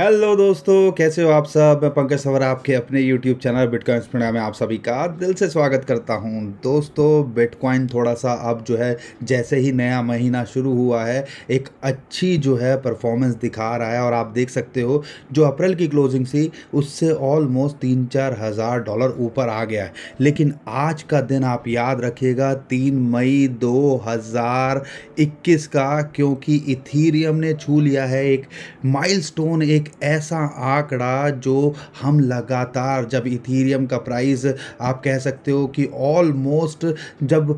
hello दोस्तों कैसे हो आप सब मैं पंकज सवर आपके अपने यूट्यूब चैनल बिटकॉइन स्पीडा में आप सभी का दिल से स्वागत करता हूं दोस्तों बिटकॉइन थोड़ा सा अब जो है जैसे ही नया महीना शुरू हुआ है एक अच्छी जो है परफॉर्मेंस दिखा रहा है और आप देख सकते हो जो अप्रैल की क्लोजिंग थी उससे ऑलमोस्ट तीन चार हज़ार डॉलर ऊपर आ गया है लेकिन आज का दिन आप याद रखिएगा तीन मई दो का क्योंकि इथीरियम ने छू लिया है एक माइल एक ऐसा आंकड़ा जो हम लगातार जब इथीरियम का प्राइस आप कह सकते हो कि ऑलमोस्ट जब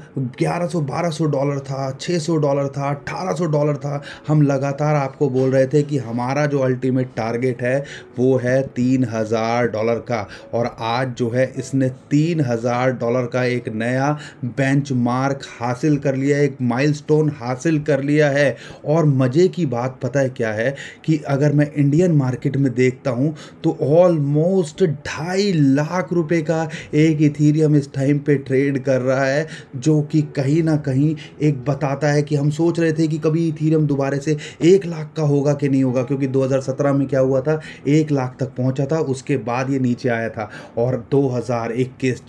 1100-1200 डॉलर था 600 डॉलर था 1800 डॉलर था हम लगातार आपको बोल रहे थे कि हमारा जो अल्टीमेट टारगेट है वो है 3000 डॉलर का और आज जो है इसने 3000 डॉलर का एक नया बेंचमार्क हासिल कर लिया एक माइलस्टोन हासिल कर लिया है और मज़े की बात पता है क्या है कि अगर मैं इंडियन मार्केट में देखता हूँ तो ऑलमोस्ट ढाई लाख रुपए का एक इथीरियम इस टाइम पे ट्रेड कर रहा है जो कि कहीं ना कहीं एक बताता है कि हम सोच रहे थे कि कभी इथीरियम दोबारा से एक लाख का होगा कि नहीं होगा क्योंकि 2017 में क्या हुआ था एक लाख तक पहुँचा था उसके बाद ये नीचे आया था और दो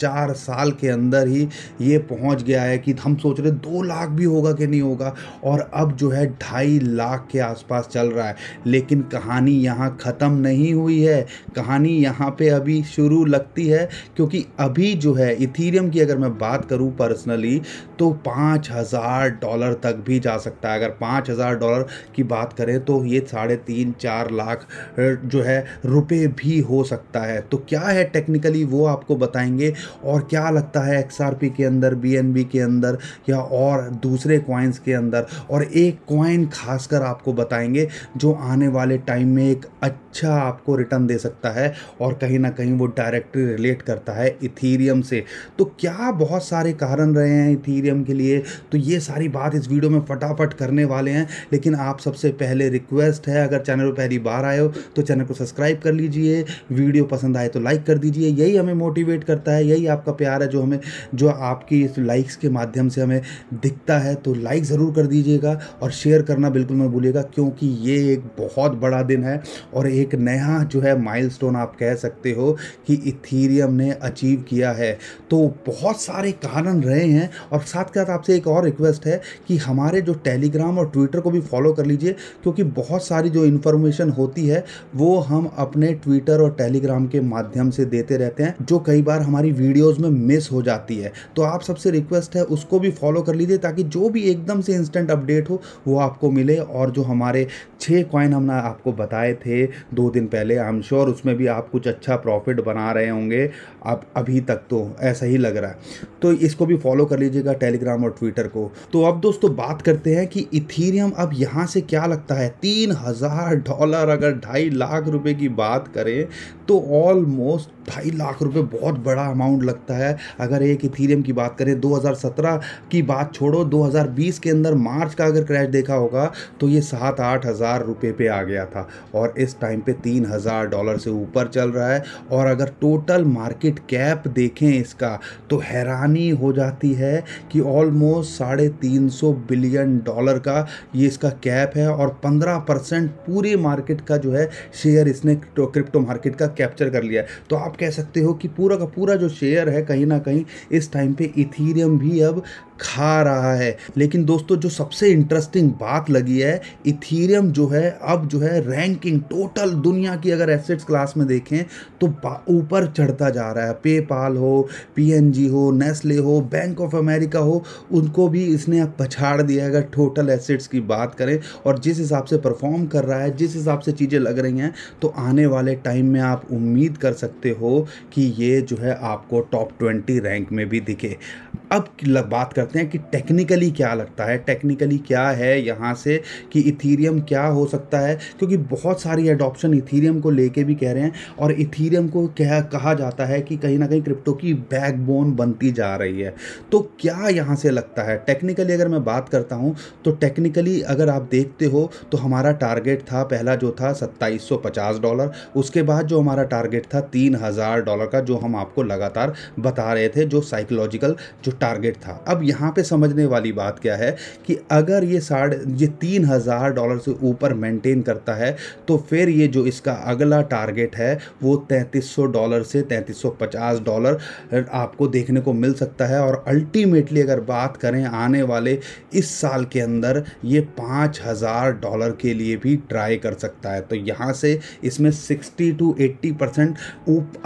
चार साल के अंदर ही ये पहुँच गया है कि हम सोच रहे दो लाख भी होगा कि नहीं होगा और अब जो है ढाई लाख के आसपास चल रहा है लेकिन कहानी यहाँ यहाँ ख़त्म नहीं हुई है कहानी यहाँ पे अभी शुरू लगती है क्योंकि अभी जो है इथीरियम की अगर मैं बात करूँ पर्सनली तो पाँच हज़ार डॉलर तक भी जा सकता है अगर पाँच हज़ार डॉलर की बात करें तो ये साढ़े तीन चार लाख जो है रुपये भी हो सकता है तो क्या है टेक्निकली वो आपको बताएंगे और क्या लगता है एक्स के अंदर बी के अंदर या और दूसरे कॉइन्स के अंदर और एक कॉइन खासकर आपको बताएंगे जो आने वाले टाइम में एक अच्छा आपको रिटर्न दे सकता है और कहीं ना कहीं वो डायरेक्टली रिलेट करता है इथीरियम से तो क्या बहुत सारे कारण रहे हैं इथीरियम के लिए तो ये सारी बात इस वीडियो में फटाफट करने वाले हैं लेकिन आप सबसे पहले रिक्वेस्ट है अगर चैनल पर पहली बार आए हो तो चैनल को सब्सक्राइब कर लीजिए वीडियो पसंद आए तो लाइक कर दीजिए यही हमें मोटिवेट करता है यही आपका प्यार है जो हमें जो आपकी इस लाइक्स के माध्यम से हमें दिखता है तो लाइक ज़रूर कर दीजिएगा और शेयर करना बिल्कुल मत भूलिएगा क्योंकि ये एक बहुत बड़ा दिन है और एक नया जो है माइलस्टोन आप कह सकते हो कि इथीरियम ने अचीव किया है तो बहुत सारे कारण रहे हैं और साथ साथ आपसे एक और रिक्वेस्ट है कि हमारे जो टेलीग्राम और ट्विटर को भी फॉलो कर लीजिए क्योंकि बहुत सारी जो इन्फॉर्मेशन होती है वो हम अपने ट्विटर और टेलीग्राम के माध्यम से देते रहते हैं जो कई बार हमारी वीडियोज़ में मिस हो जाती है तो आप सबसे रिक्वेस्ट है उसको भी फॉलो कर लीजिए ताकि जो भी एकदम से इंस्टेंट अपडेट हो वो आपको मिले और जो हमारे छः कॉइन हमने आपको बताए थे दो दिन पहले आई एम श्योर उसमें भी आप कुछ अच्छा प्रॉफिट बना रहे होंगे आप अभी तक तो ऐसा ही लग रहा है तो इसको भी फॉलो कर लीजिएगा टेलीग्राम और ट्विटर को तो अब दोस्तों बात करते हैं कि इथीरियम अब यहाँ से क्या लगता है तीन हज़ार डॉलर अगर ढाई लाख रुपये की बात करें तो ऑलमोस्ट ढाई लाख रुपए बहुत बड़ा अमाउंट लगता है अगर एक इथीरियम की बात करें 2017 की बात छोड़ो 2020 के अंदर मार्च का अगर क्रैश देखा होगा तो ये सात आठ हज़ार रुपये पे आ गया था और इस इस टाइम पे तीन हज़ार डॉलर से ऊपर चल रहा है और अगर टोटल मार्केट कैप देखें इसका तो हैरानी हो जाती है कि ऑलमोस्ट साढ़े तीन सौ बिलियन डॉलर का ये इसका कैप है और पंद्रह परसेंट पूरी मार्केट का जो है शेयर इसने क्रिप्टो मार्केट का कैप्चर कर लिया है तो आप कह सकते हो कि पूरा का पूरा जो शेयर है कहीं ना कहीं इस टाइम पे इथीरियम भी अब खा रहा है लेकिन दोस्तों जो सबसे इंटरेस्टिंग बात लगी है इथीरियम जो है अब जो है रैंकिंग टोटल दुनिया की अगर एसेट्स क्लास में देखें तो ऊपर चढ़ता जा रहा है पेपाल हो पी हो नेस्ले हो बैंक ऑफ अमेरिका हो उनको भी इसने अब पछाड़ दिया है अगर टोटल एसेट्स की बात करें और जिस हिसाब से परफॉर्म कर रहा है जिस हिसाब से चीज़ें लग रही हैं तो आने वाले टाइम में आप उम्मीद कर सकते हो कि ये जो है आपको टॉप ट्वेंटी रैंक में भी दिखे अब बात करते हैं कि टेक्निकली क्या लगता है टेक्निकली क्या है यहाँ से कि इथीरियम क्या हो सकता है क्योंकि बहुत सारी एडॉप्शन इथीरियम को लेके भी कह रहे हैं और इथीरियम को कह कहा जाता है कि कहीं ना कहीं क्रिप्टो की बैकबोन बनती जा रही है तो क्या यहाँ से लगता है टेक्निकली अगर मैं बात करता हूँ तो टेक्निकली अगर आप देखते हो तो हमारा टारगेट था पहला जो था सत्ताईस डॉलर उसके बाद जो हमारा टारगेट था तीन डॉलर का जो हम आपको लगातार बता रहे थे जो साइकोलॉजिकल जो टारगेट था अब यहाँ पे समझने वाली बात क्या है कि अगर ये साढ़े ये तीन हज़ार डॉलर से ऊपर मेंटेन करता है तो फिर ये जो इसका अगला टारगेट है वो तैंतीस सौ डॉलर से तैंतीस सौ पचास डॉलर आपको देखने को मिल सकता है और अल्टीमेटली अगर बात करें आने वाले इस साल के अंदर ये पाँच हज़ार डॉलर के लिए भी ट्राई कर सकता है तो यहाँ से इसमें सिक्सटी टू एट्टी परसेंट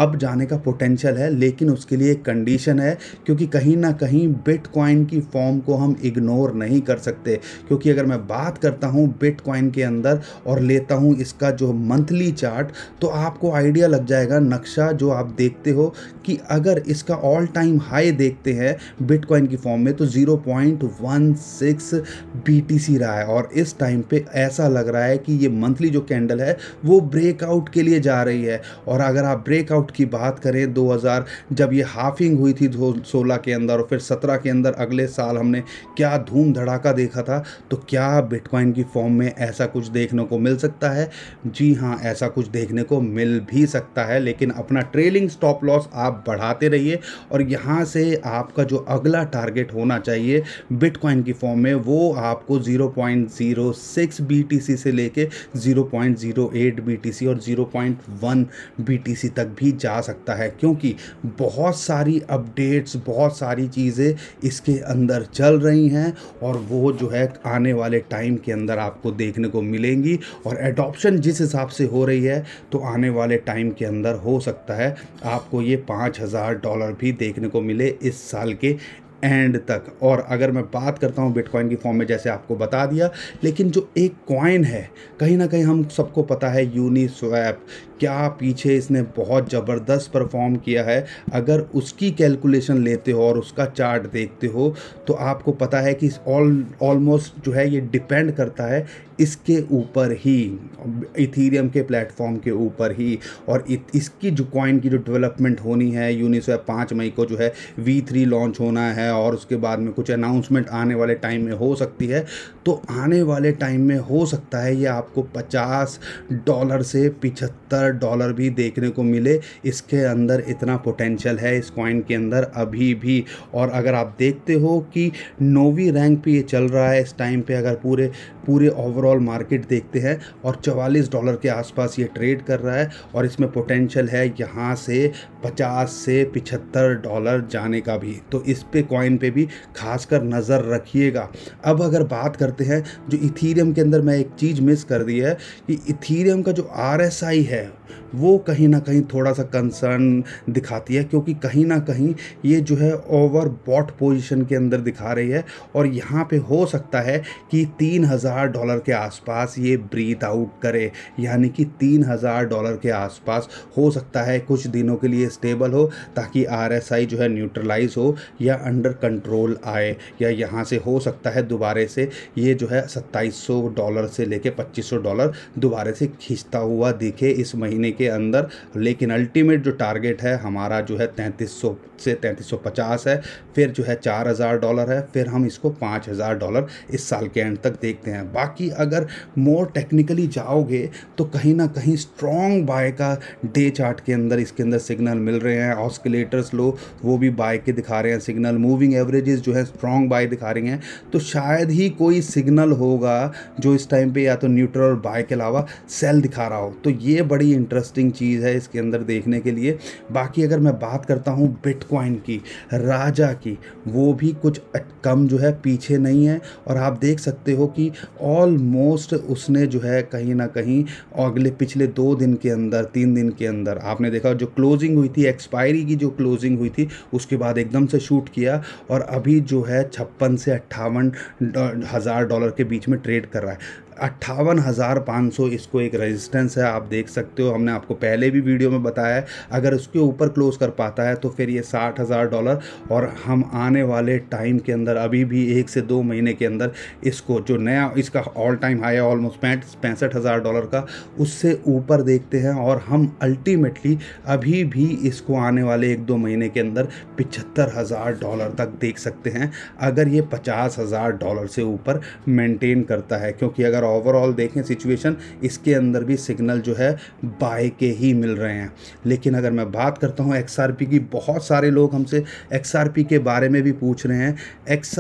अब जाने का पोटेंशियल है लेकिन उसके लिए एक कंडीशन है क्योंकि कहीं ना कहीं बिटकॉइन की फॉर्म को हम इग्नोर नहीं कर सकते क्योंकि अगर मैं बात करता हूँ बिटकॉइन के अंदर और लेता हूँ इसका जो मंथली चार्ट तो आपको आइडिया लग जाएगा नक्शा जो आप देखते हो कि अगर इसका ऑल टाइम हाई देखते हैं बिटकॉइन की फॉर्म में तो zero point one six B T C रहा है और इस टाइम पे ऐसा लग रहा है कि ये मंथली जो कैंडल है वो ब्रेकआउट के लिए जा रही है और अगर आप ब्रेकआउट की बात करें 2000 जब ये हाफिंग हुई थी सोलह के अंदर फिर सत्रह के अंदर अगले साल हमने क्या धूम धड़ाका देखा था तो क्या बिटकॉइन की फॉर्म में ऐसा कुछ देखने को मिल सकता है जी हाँ ऐसा कुछ देखने को मिल भी सकता है लेकिन अपना ट्रेलिंग स्टॉप लॉस आप बढ़ाते रहिए और यहाँ से आपका जो अगला टारगेट होना चाहिए बिटकॉइन की फॉर्म में वो आपको 0.06 BTC से लेके 0.08 BTC और 0.1 BTC तक भी जा सकता है क्योंकि बहुत सारी अपडेट्स बहुत सारी चीज़ें इसके अंदर चल रही हैं और वो जो है आने वाले टाइम के अंदर आपको देखने को मिलेंगी और एडॉप्शन जिस हिसाब से हो रही है तो आने वाले टाइम के अंदर हो सकता है आपको ये पाँच हज़ार डॉलर भी देखने को मिले इस साल के एंड तक और अगर मैं बात करता हूँ बिटकॉइन की फॉर्म में जैसे आपको बता दिया लेकिन जो एक कॉइन है कहीं ना कहीं हम सबको पता है यूनी स्वैप क्या पीछे इसने बहुत ज़बरदस्त परफॉर्म किया है अगर उसकी कैलकुलेशन लेते हो और उसका चार्ट देखते हो तो आपको पता है कि ऑल ऑलमोस्ट जो है ये डिपेंड करता है इसके ऊपर ही इथीरियम के प्लेटफॉर्म के ऊपर ही और इत, इसकी जो कॉइन की जो डेवलपमेंट होनी है यूनिस्वैप पाँच मई को जो है वी थ्री लॉन्च होना है है और उसके बाद में कुछ अनाउंसमेंट आने वाले टाइम में हो सकती है तो आने वाले टाइम में हो सकता है ये आपको पचास डॉलर से पिछहत्तर डॉलर भी देखने को मिले इसके अंदर इतना पोटेंशियल है इस कॉइन के अंदर अभी भी और अगर आप देखते हो कि नौवीं रैंक पे ये चल रहा है इस टाइम पे अगर पूरे पूरे ओवरऑल मार्केट देखते हैं और चवालीस डॉलर के आसपास ये ट्रेड कर रहा है और इसमें पोटेंशियल है यहाँ से पचास से पिछहत्तर डॉलर जाने का भी तो इस पर कॉइन पे भी खासकर नज़र रखिएगा अब अगर बात करते हैं जो इथीरियम के अंदर मैं एक चीज़ मिस कर दी है कि इथीरियम का जो आर है वो कहीं ना कहीं थोड़ा सा कंसर्न दिखाती है क्योंकि कहीं ना कहीं ये जो है ओवर बॉट पोजिशन के अंदर दिखा रही है और यहाँ पे हो सकता है कि तीन हज़ार डॉलर के आसपास ये ब्रीथ आउट करे यानी कि तीन हज़ार डॉलर के आसपास हो सकता है कुछ दिनों के लिए स्टेबल हो ताकि आर जो है न्यूट्रलाइज हो या अंडर अंडर कंट्रोल आए या यहाँ से हो सकता है दोबारे से ये जो है सत्ताईस डॉलर से लेके 2500 डॉलर दोबारे से खींचता हुआ दिखे इस महीने के अंदर लेकिन अल्टीमेट जो टारगेट है हमारा जो है 3300 से 3350 है फिर जो है 4000 डॉलर है फिर हम इसको 5000 डॉलर इस साल के एंड तक देखते हैं बाकी अगर मोर टेक्निकली जाओगे तो कहीं ना कहीं स्ट्रॉन्ग बाय का डे चार्ट के अंदर इसके अंदर सिग्नल मिल रहे हैं ऑस्किलेटर्स लो वो भी बाय के दिखा रहे हैं सिग्नल मूव मूविंग एवरेजेस जो है स्ट्रॉन्ग बाय दिखा रही हैं तो शायद ही कोई सिग्नल होगा जो इस टाइम पे या तो न्यूट्रल और बाय के अलावा सेल दिखा रहा हो तो ये बड़ी इंटरेस्टिंग चीज़ है इसके अंदर देखने के लिए बाकी अगर मैं बात करता हूँ बिटकॉइन की राजा की वो भी कुछ कम जो है पीछे नहीं है और आप देख सकते हो कि ऑलमोस्ट उसने जो है कहीं ना कहीं अगले पिछले दो दिन के अंदर तीन दिन के अंदर आपने देखा जो क्लोजिंग हुई थी एक्सपायरी की जो क्लोजिंग हुई थी उसके बाद एकदम से शूट किया और अभी जो है छप्पन से अट्ठावन हज़ार डॉलर के बीच में ट्रेड कर रहा है अट्ठावन हज़ार पाँच सौ इसको एक रेजिस्टेंस है आप देख सकते हो हमने आपको पहले भी वीडियो में बताया है अगर उसके ऊपर क्लोज़ कर पाता है तो फिर ये साठ हज़ार डॉलर और हम आने वाले टाइम के अंदर अभी भी एक से दो महीने के अंदर इसको जो नया इसका ऑल टाइम हाई है ऑलमोस्ट पैंठ पैंसठ हज़ार डॉलर का उससे ऊपर देखते हैं और हम अल्टीमेटली अभी भी इसको आने वाले एक दो महीने के अंदर पिछहत्तर हज़ार डॉलर तक देख सकते हैं अगर ये पचास हज़ार डॉलर से ऊपर मेंटेन करता है क्योंकि अगर ओवरऑल देखें सिचुएशन इसके अंदर भी सिग्नल जो है बाय के ही मिल रहे हैं लेकिन अगर मैं बात करता हूँ एक्स की बहुत सारे लोग हमसे एक्स के बारे में भी पूछ रहे हैं एक्स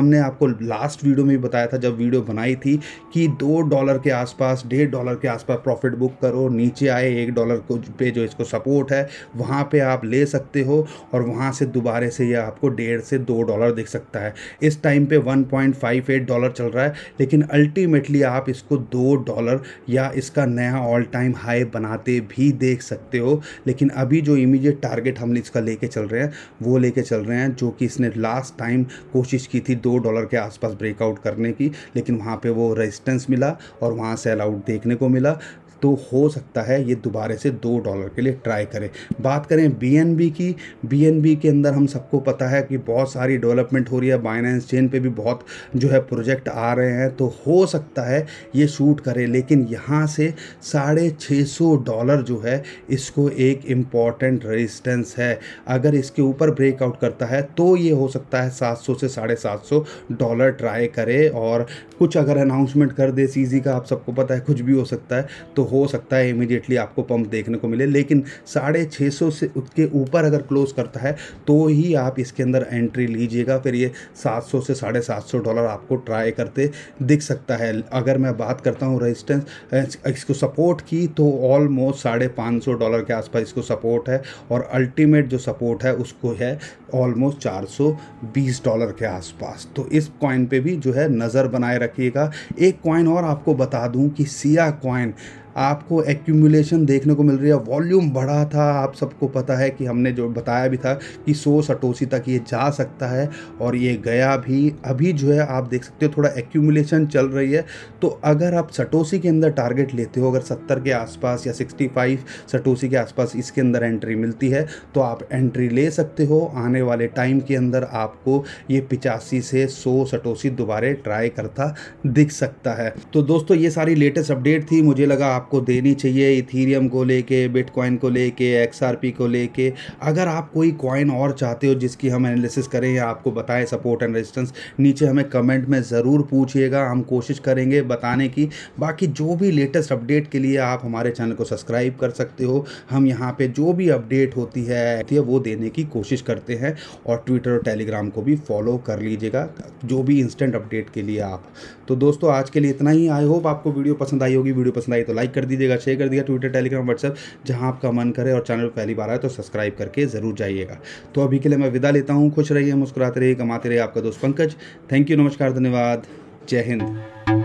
हमने आपको लास्ट वीडियो में भी बताया था जब वीडियो बनाई थी कि दो डॉलर के आसपास डेढ़ डॉलर के आसपास प्रॉफिट बुक करो नीचे आए एक डॉलर को पे जो इसको सपोर्ट है वहाँ पे आप ले सकते हो और वहाँ से दोबारे से ये आपको डेढ़ से दो डॉलर दिख सकता है इस टाइम पे 1.58 डॉलर चल रहा है लेकिन अल्टीमेटली आप इसको दो डॉलर या इसका नया ऑल टाइम हाई बनाते भी देख सकते हो लेकिन अभी जो इमीडिएट टारगेट हम इसका लेके चल रहे हैं वो लेके चल रहे हैं जो कि इसने लास्ट टाइम कोशिश की थी दो डॉलर के आसपास ब्रेकआउट करने की लेकिन वहाँ पर वो रजिस्टेंस मिला और वहाँ सेल आउट देखने को मिला तो हो सकता है ये दोबारा से दो डॉलर के लिए ट्राई करें बात करें बी की बी के अंदर हम सबको पता है कि बहुत सारी डेवलपमेंट हो रही है बाइनेंस चेन पे भी बहुत जो है प्रोजेक्ट आ रहे हैं तो हो सकता है ये शूट करें लेकिन यहाँ से साढ़े छः सौ डॉलर जो है इसको एक इम्पॉर्टेंट रेजिस्टेंस है अगर इसके ऊपर ब्रेकआउट करता है तो ये हो सकता है सात सौ से साढ़े सात सौ डॉलर ट्राई करे और कुछ अगर अनाउंसमेंट कर दे सीजी का आप सबको पता है कुछ भी हो सकता है तो हो सकता है इमीडिएटली आपको पंप देखने को मिले लेकिन साढ़े छः सौ से उसके ऊपर अगर क्लोज करता है तो ही आप इसके अंदर एंट्री लीजिएगा फिर ये सात सौ से साढ़े सात सौ डॉलर आपको ट्राई करते दिख सकता है अगर मैं बात करता हूँ रेजिस्टेंस इसको सपोर्ट की तो ऑलमोस्ट साढ़े पाँच सौ डॉलर के आसपास इसको सपोर्ट है और अल्टीमेट जो सपोर्ट है उसको है ऑलमोस्ट चार सौ बीस डॉलर के आसपास तो इस कॉइन पे भी जो है नज़र बनाए रखिएगा एक कॉइन और आपको बता दूं कि सिया कॉइन आपको एक्यूमुलेशन देखने को मिल रही है वॉल्यूम बढ़ा था आप सबको पता है कि हमने जो बताया भी था कि सौ सटोसी तक ये जा सकता है और ये गया भी अभी जो है आप देख सकते हो थोड़ा एक्यूमुलेशन चल रही है तो अगर आप सटोसी के अंदर टारगेट लेते हो अगर सत्तर के आसपास या सिक्सटी फाइव सटोसी के आसपास इसके अंदर एंट्री मिलती है तो आप एंट्री ले सकते हो आने वाले टाइम के अंदर आपको ये पिचासी से सौ सटोसी दोबारा ट्राई करता दिख सकता है तो दोस्तों ये सारी लेटेस्ट अपडेट थी मुझे लगा आपको देनी चाहिए इथीरियम को लेके बिटकॉइन को लेके एक्सआरपी को लेके अगर आप कोई कॉइन और चाहते हो जिसकी हम एनालिसिस करें या आपको बताएं सपोर्ट एंड रेजिस्टेंस नीचे हमें कमेंट में ज़रूर पूछिएगा हम कोशिश करेंगे बताने की बाकी जो भी लेटेस्ट अपडेट के लिए आप हमारे चैनल को सब्सक्राइब कर सकते हो हम यहाँ पर जो भी अपडेट होती है वो देने की कोशिश करते हैं और ट्विटर और टेलीग्राम को भी फॉलो कर लीजिएगा जो भी इंस्टेंट अपडेट के लिए आप तो दोस्तों आज के लिए इतना ही आई होप आपको वीडियो पसंद आई होगी वीडियो पसंद आई तो लाइक लाइक कर दीजिएगा शेयर कर दिया ट्विटर टेलीग्राम व्हाट्सएप जहाँ आपका मन करे और चैनल पहली बार आए तो सब्सक्राइब करके ज़रूर जाइएगा तो अभी के लिए मैं विदा लेता हूँ खुश रहिए मुस्कुराते रहिए कमाते रहिए आपका दोस्त पंकज थैंक यू नमस्कार धन्यवाद जय हिंद